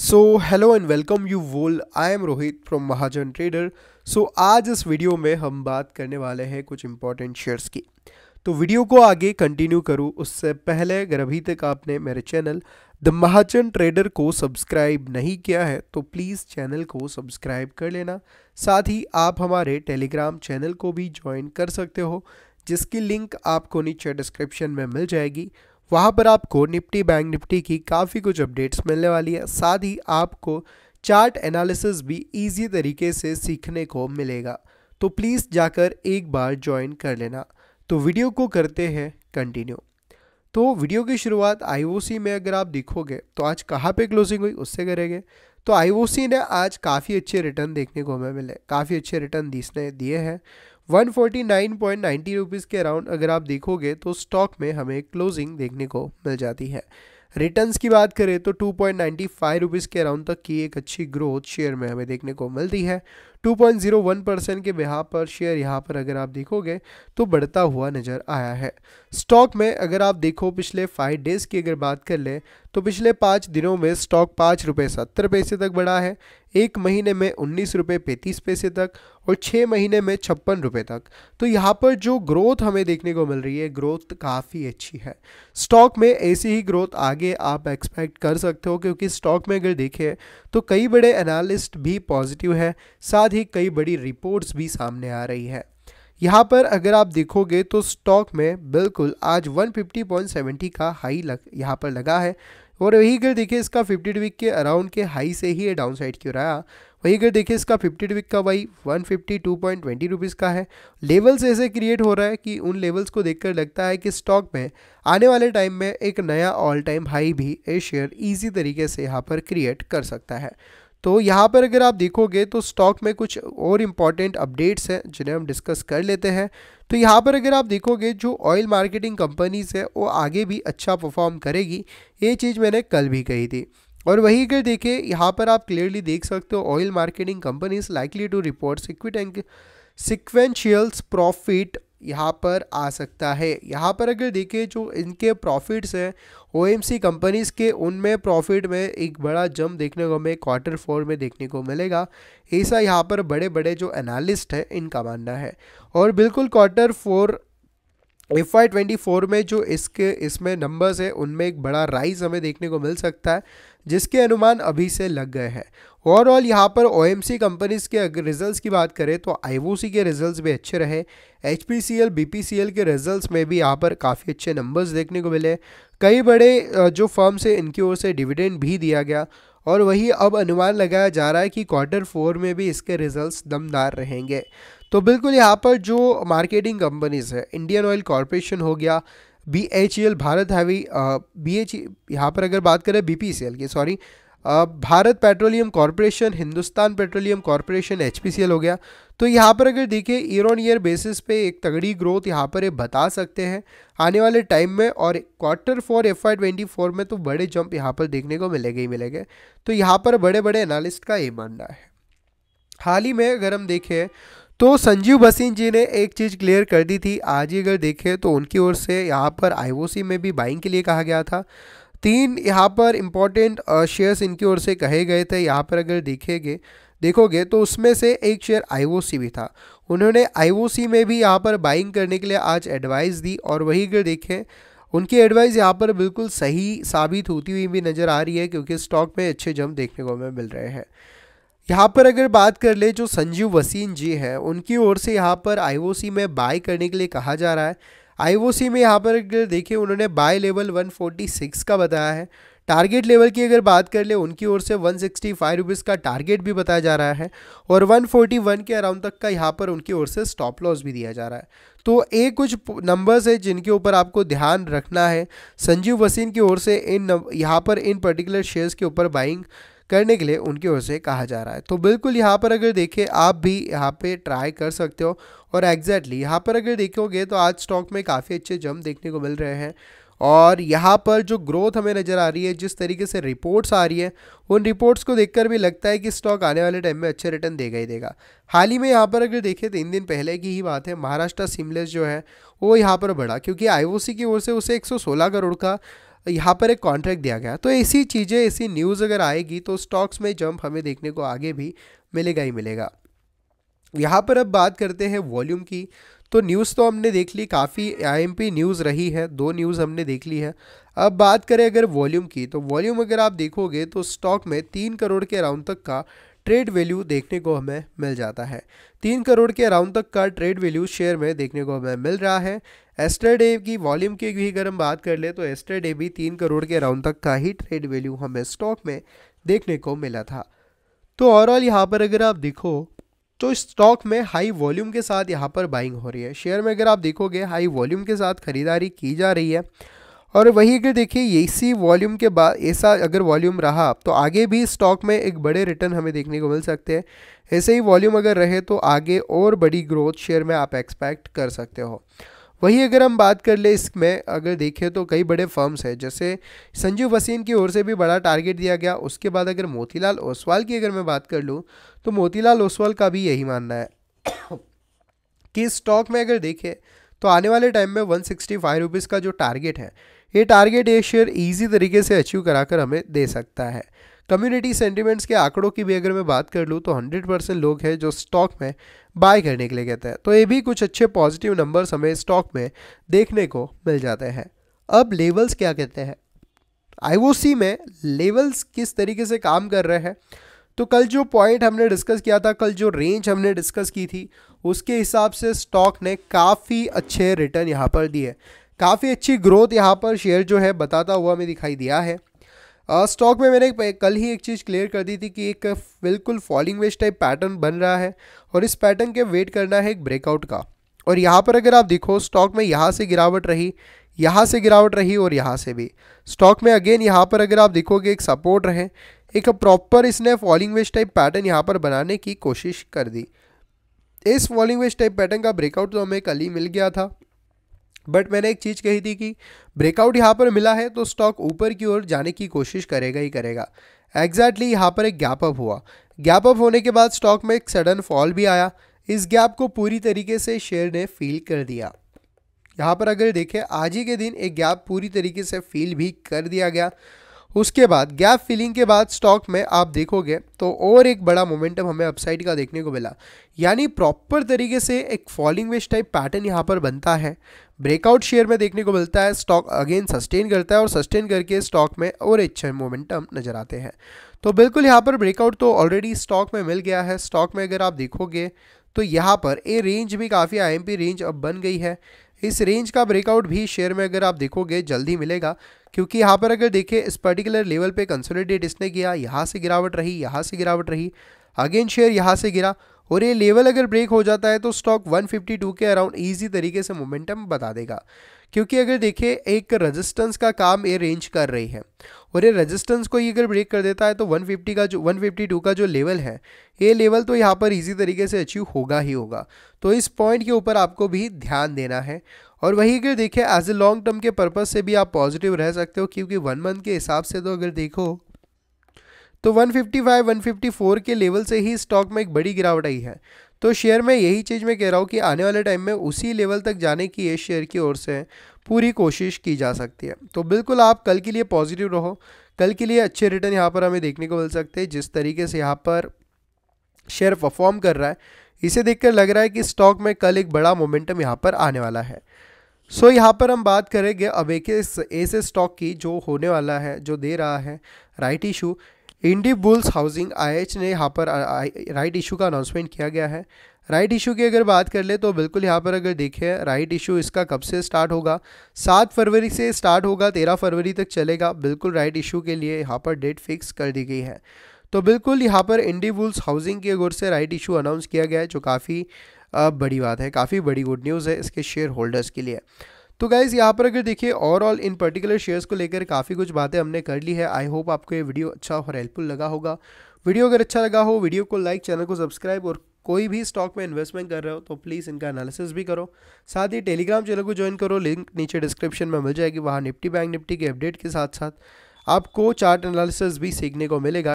so hello and welcome you all I am Rohit from Mahajan trader so आज इस video में हम बात करने वाले हैं कुछ इंपॉर्टेंट शेयर्स की तो वीडियो को आगे कंटिन्यू करूँ उससे पहले अगर अभी तक आपने मेरे चैनल द महाजन ट्रेडर को सब्सक्राइब नहीं किया है तो प्लीज़ चैनल को सब्सक्राइब कर लेना साथ ही आप हमारे टेलीग्राम चैनल को भी ज्वाइन कर सकते हो जिसकी लिंक आपको नीचे डिस्क्रिप्शन में मिल जाएगी वहाँ पर आपको निफ्टी बैंक निफ्टी की काफ़ी कुछ अपडेट्स मिलने वाली है साथ ही आपको चार्ट एनालिसिस भी ईजी तरीके से सीखने को मिलेगा तो प्लीज़ जाकर एक बार ज्वाइन कर लेना तो वीडियो को करते हैं कंटिन्यू तो वीडियो की शुरुआत आईओसी में अगर आप देखोगे तो आज कहाँ पे क्लोजिंग हुई उससे करेंगे तो आईओसी ने आज काफ़ी अच्छे रिटर्न देखने को हमें मिले काफ़ी अच्छे रिटर्न इसने दिए हैं 149.90 रुपीस के अराउंड अगर आप देखोगे तो स्टॉक में हमें क्लोजिंग देखने को मिल जाती है रिटर्न्स की बात करें तो 2.95 रुपीस के अराउंड तक की एक अच्छी ग्रोथ शेयर में हमें देखने को मिलती है 2.01 परसेंट के बिहार पर शेयर यहाँ पर अगर आप देखोगे तो बढ़ता हुआ नज़र आया है स्टॉक में अगर आप देखो पिछले फाइव डेज़ की अगर बात कर लें तो पिछले पाँच दिनों में स्टॉक पाँच रुपये सत्तर पैसे तक बढ़ा है एक महीने में उन्नीस रुपये पैंतीस पैसे तक और छः महीने में छप्पन रुपये तक तो यहाँ पर जो ग्रोथ हमें देखने को मिल रही है ग्रोथ काफ़ी अच्छी है स्टॉक में ऐसी ही ग्रोथ आगे आप एक्सपेक्ट कर सकते हो क्योंकि स्टॉक में अगर देखें तो कई बड़े एनालिस्ट भी पॉजिटिव है साथ साथ ही कई बड़ी रिपोर्ट्स भी सामने आ रही हैं यहाँ पर अगर आप देखोगे तो स्टॉक में बिल्कुल आज 150.70 का हाई लग यहाँ पर लगा है और वही अगर देखिए इसका 50 वीक के अराउंड के हाई से ही ये डाउन साइड क्यों रहा वही अगर देखिए इसका 50 वीक का वाई 152.20 रुपीस का है लेवल्स ऐसे क्रिएट हो रहा है कि उन लेवल्स को देखकर लगता है कि स्टॉक में आने वाले टाइम में एक नया ऑल टाइम हाई भी ये शेयर ईजी तरीके से यहाँ पर क्रिएट कर सकता है तो यहाँ पर अगर आप देखोगे तो स्टॉक में कुछ और इम्पॉर्टेंट अपडेट्स हैं जिन्हें हम डिस्कस कर लेते हैं तो यहाँ पर अगर आप देखोगे जो ऑयल मार्केटिंग कंपनीज़ है वो आगे भी अच्छा परफॉर्म करेगी ये चीज़ मैंने कल भी कही थी और वही अगर देखें यहाँ पर आप क्लियरली देख सकते हो oil marketing companies likely to report सिक्विट एंड सिक्वेंशियल्स प्रॉफिट यहाँ पर आ सकता है यहाँ पर अगर देखें जो इनके प्रॉफिट्स हैं ओ कंपनीज़ के उनमें प्रॉफिट में एक बड़ा जम देखने को हमें क्वार्टर फोर में देखने को मिलेगा ऐसा यहाँ पर बड़े बड़े जो एनालिस्ट हैं इनका मानना है और बिल्कुल quarter four F Y twenty four में जो इसके इसमें नंबर्स है उनमें एक बड़ा राइज हमें देखने को मिल सकता है जिसके अनुमान अभी से लग गए हैं ओवरऑल यहाँ पर ओ एम सी कंपनीज़ के अगर रिजल्ट की बात करें तो आई सी के रिजल्ट्स भी अच्छे रहे H P C L B P C L के रिजल्ट्स में भी यहाँ पर काफ़ी अच्छे नंबर्स देखने को मिले कई बड़े जो फर्म से इनकी ओर से डिविडेंड भी दिया गया और वही अब अनुमान लगाया जा रहा है कि क्वार्टर फोर में भी इसके रिजल्ट्स दमदार रहेंगे तो बिल्कुल यहाँ पर जो मार्केटिंग कंपनीज़ है इंडियन ऑयल कॉरपोरेशन हो गया B H E L Bharat heavy B H e, यहाँ पर अगर बात करें बी पी सी एल की sorry Bharat petroleum corporation Hindustan petroleum corporation H हो गया तो यहाँ पर अगर देखिए ईयर ऑन ईयर बेसिस पे एक तगड़ी ग्रोथ यहाँ पर बता सकते हैं आने वाले टाइम में और quarter four F Y twenty four में तो बड़े जंप यहाँ पर देखने को मिलेंगे ही मिलेंगे तो यहाँ पर बड़े बड़े एनालिस्ट का ये मानना है हाल ही में अगर हम देखें तो संजीव बसीन जी ने एक चीज़ क्लियर कर दी थी आज ही अगर देखें तो उनकी ओर से यहाँ पर आईओसी में भी बाइंग के लिए कहा गया था तीन यहाँ पर इम्पॉर्टेंट शेयर्स uh, इनकी ओर से कहे गए थे यहाँ पर अगर देखेंगे देखोगे तो उसमें से एक शेयर आईओसी भी था उन्होंने आईओसी में भी यहाँ पर बाइंग करने के लिए आज एडवाइस दी और वही अगर देखें उनकी एडवाइस यहाँ पर बिल्कुल सही साबित होती हुई भी नज़र आ रही है क्योंकि स्टॉक में अच्छे जम देखने को हमें मिल रहे हैं यहाँ पर अगर बात कर ले जो संजीव वसीन जी हैं उनकी ओर से यहाँ पर आई में बाय करने के लिए कहा जा रहा है आईओसी में यहाँ पर अगर देखिए उन्होंने बाय लेवल 146 का बताया है टारगेट लेवल की अगर बात कर ले उनकी ओर से वन सिक्सटी फाइव रुपीज़ का टारगेट भी बताया जा रहा है और वन फोर्टी वन के अराउंड तक का यहाँ पर उनकी ओर से स्टॉप लॉस भी दिया जा रहा है तो ये कुछ नंबर्स है जिनके ऊपर आपको ध्यान रखना है संजीव वसीन की ओर से इन यहाँ पर इन पर्टिकुलर शेयर्स के ऊपर बाइंग करने के लिए उनकी ओर से कहा जा रहा है तो बिल्कुल यहाँ पर अगर देखें आप भी यहाँ पे ट्राई कर सकते हो और एग्जैक्टली यहाँ पर अगर देखोगे तो आज स्टॉक में काफ़ी अच्छे जम देखने को मिल रहे हैं और यहाँ पर जो ग्रोथ हमें नज़र आ रही है जिस तरीके से रिपोर्ट्स आ रही है उन रिपोर्ट्स को देखकर भी लगता है कि स्टॉक आने वाले टाइम में अच्छे रिटर्न देगा ही देगा हाल ही में यहाँ पर अगर देखें तो तीन दिन पहले की ही बात है महाराष्ट्र सिमलेस जो है वो यहाँ पर बढ़ा क्योंकि आई की ओर से उसे 116 करोड़ का यहाँ पर एक कॉन्ट्रैक्ट दिया गया तो ऐसी चीज़ें ऐसी न्यूज़ अगर आएगी तो स्टॉक्स में जंप हमें देखने को आगे भी मिलेगा ही मिलेगा यहाँ पर अब बात करते हैं वॉल्यूम की तो न्यूज़ तो हमने देख ली काफ़ी आईएमपी न्यूज़ रही है दो न्यूज़ हमने देख ली है अब बात करें अगर वॉल्यूम की तो वॉल्यूम अगर आप देखोगे तो स्टॉक में तीन करोड़ के अराउंड तक का ट्रेड वैल्यू देखने को हमें मिल जाता है तीन करोड़ के अराउंड तक का ट्रेड वैल्यू शेयर में देखने को हमें मिल रहा है एस्टर डे की वॉल्यूम की भी अगर हम बात कर ले तो एस्टर डे भी तीन करोड़ के अराउंड तक का ही ट्रेड वैल्यू हमें स्टॉक में देखने को मिला था तो ओवरऑल यहाँ पर अगर आप देखो तो स्टॉक में हाई वॉल्यूम के साथ यहाँ पर बाइंग हो रही है शेयर में अगर आप देखोगे हाई वॉल्यूम के साथ खरीदारी की जा रही है और वही अगर देखिए इसी वॉल्यूम के बाद ऐसा अगर वॉल्यूम रहा तो आगे भी स्टॉक में एक बड़े रिटर्न हमें देखने को मिल सकते हैं ऐसे ही वॉल्यूम अगर रहे तो आगे और बड़ी ग्रोथ शेयर में आप एक्सपेक्ट कर सकते हो वहीं अगर हम बात कर ले इसमें अगर देखें तो कई बड़े फर्म्स हैं जैसे संजीव वसीन की ओर से भी बड़ा टारगेट दिया गया उसके बाद अगर मोतीलाल ओसवाल की अगर मैं बात कर लूँ तो मोतीलाल ओसवाल का भी यही मानना है कि स्टॉक में अगर देखें तो आने वाले टाइम में वन सिक्सटी फाइव रुपीज़ का जो टारगेट है ये टारगेट ये शेयर ईजी तरीके से अचीव करा कर हमें दे सकता है कम्युनिटी सेंटीमेंट्स के आंकड़ों की भी अगर मैं बात कर लूँ तो हंड्रेड परसेंट लोग हैं जो स्टॉक में बाय करने के लिए कहते हैं तो ये भी कुछ अच्छे पॉजिटिव नंबर्स हमें स्टॉक में देखने को मिल जाते हैं अब लेवल्स क्या कहते हैं आईओसी में लेवल्स किस तरीके से काम कर रहे हैं तो कल जो पॉइंट हमने डिस्कस किया था कल जो रेंज हमने डिस्कस की थी उसके हिसाब से स्टॉक ने काफ़ी अच्छे रिटर्न यहाँ पर दिए काफ़ी अच्छी ग्रोथ यहाँ पर शेयर जो है बताता हुआ हमें दिखाई दिया है स्टॉक में मैंने कल ही एक चीज़ क्लियर कर दी थी कि एक बिल्कुल फॉलिंग वेज टाइप पैटर्न बन रहा है और इस पैटर्न के वेट करना है एक ब्रेकआउट का और यहाँ पर अगर आप देखो स्टॉक में यहाँ से गिरावट रही यहाँ से गिरावट रही और यहाँ से भी स्टॉक में अगेन यहाँ पर अगर आप देखोगे एक सपोर्ट रहे एक प्रॉपर इसने फॉलिंग वेज टाइप पैटर्न यहाँ पर बनाने की कोशिश कर दी इस फॉलिंग वेज टाइप पैटर्न का ब्रेकआउट तो हमें कल ही मिल गया था बट मैंने एक चीज़ कही थी कि ब्रेकआउट यहाँ पर मिला है तो स्टॉक ऊपर की ओर जाने की कोशिश करेगा ही करेगा एग्जैक्टली यहाँ पर एक गैप अप हुआ गैप अप होने के बाद स्टॉक में एक सडन फॉल भी आया इस गैप को पूरी तरीके से शेयर ने फील कर दिया यहाँ पर अगर देखें आज ही के दिन एक गैप पूरी तरीके से फील भी कर दिया गया उसके बाद गैप फिलिंग के बाद स्टॉक में आप देखोगे तो और एक बड़ा मोमेंटम हमें अपसाइड का देखने को मिला यानी प्रॉपर तरीके से एक फॉलिंग वेस्ट टाइप पैटर्न यहाँ पर बनता है ब्रेकआउट शेयर में देखने को मिलता है स्टॉक अगेन सस्टेन करता है और सस्टेन करके स्टॉक में और अच्छे मोमेंटम नज़र आते हैं तो बिल्कुल यहाँ पर ब्रेकआउट तो ऑलरेडी स्टॉक में मिल गया है स्टॉक में अगर आप देखोगे तो यहाँ पर ए रेंज भी काफ़ी आई रेंज अब बन गई है इस रेंज का ब्रेकआउट भी शेयर में अगर आप देखोगे जल्दी मिलेगा क्योंकि यहाँ पर अगर देखें इस पर्टिकुलर लेवल पे कंसोलिडेट इसने किया यहाँ से गिरावट रही यहाँ से गिरावट रही अगेन शेयर यहाँ से गिरा और ये लेवल अगर ब्रेक हो जाता है तो स्टॉक 152 के अराउंड ईजी तरीके से मोमेंटम बता देगा क्योंकि अगर देखें एक रजिस्टेंस का काम ये रेंज कर रही है और ये रेजिस्टेंस को ये अगर ब्रेक कर देता है तो 150 का जो 152 का जो लेवल है ये लेवल तो यहाँ पर इजी तरीके से अचीव होगा ही होगा तो इस पॉइंट के ऊपर आपको भी ध्यान देना है और वही अगर देखें एज ए लॉन्ग टर्म के पर्पज़ से भी आप पॉजिटिव रह सकते हो क्योंकि वन मंथ के हिसाब से तो अगर देखो तो 155, 154 के लेवल से ही स्टॉक में एक बड़ी गिरावट आई है तो शेयर में यही चीज़ मैं कह रहा हूँ कि आने वाले टाइम में उसी लेवल तक जाने की ये शेयर की ओर से है पूरी कोशिश की जा सकती है तो बिल्कुल आप कल के लिए पॉजिटिव रहो कल के लिए अच्छे रिटर्न यहाँ पर हमें देखने को मिल सकते हैं जिस तरीके से यहाँ पर शेयर परफॉर्म कर रहा है इसे देखकर लग रहा है कि स्टॉक में कल एक बड़ा मोमेंटम यहाँ पर आने वाला है सो so, यहाँ पर हम बात करेंगे अब एक ऐसे स्टॉक की जो होने वाला है जो दे रहा है right issue Indiabulls housing H ने यहाँ पर राइट इशू का अनाउंसमेंट किया गया है राइट इशू की अगर बात कर ले तो बिल्कुल यहाँ पर अगर देखें राइट इशू इसका कब से स्टार्ट होगा सात फरवरी से स्टार्ट होगा तेरह फरवरी तक चलेगा बिल्कुल राइट इशू के लिए यहाँ पर डेट फिक्स कर दी गई है तो बिल्कुल यहाँ पर इंडी बुल्स हाउसिंग की ओर से राइट इशू अनाउंस किया गया है जो काफ़ी बड़ी बात है काफ़ी बड़ी गुड न्यूज़ है इसके शेयर होल्डर्स के लिए तो गाइज़ यहाँ पर अगर देखिए ओवरऑल इन पर्टिकुलर शेयर्स को लेकर काफ़ी कुछ बातें हमने कर ली है आई होप आपको ये वीडियो अच्छा और हेल्पफुल लगा होगा वीडियो अगर अच्छा लगा हो वीडियो को लाइक चैनल को सब्सक्राइब और कोई भी स्टॉक में इन्वेस्टमेंट कर रहे हो तो प्लीज़ इनका एनालिसिस भी करो साथ ही टेलीग्राम चैनल को ज्वाइन करो लिंक नीचे डिस्क्रिप्शन में मिल जाएगी वहाँ निफ्टी बैंक निफ्टी के अपडेट के साथ साथ आपको चार्ट एनालिसिस भी सीखने को मिलेगा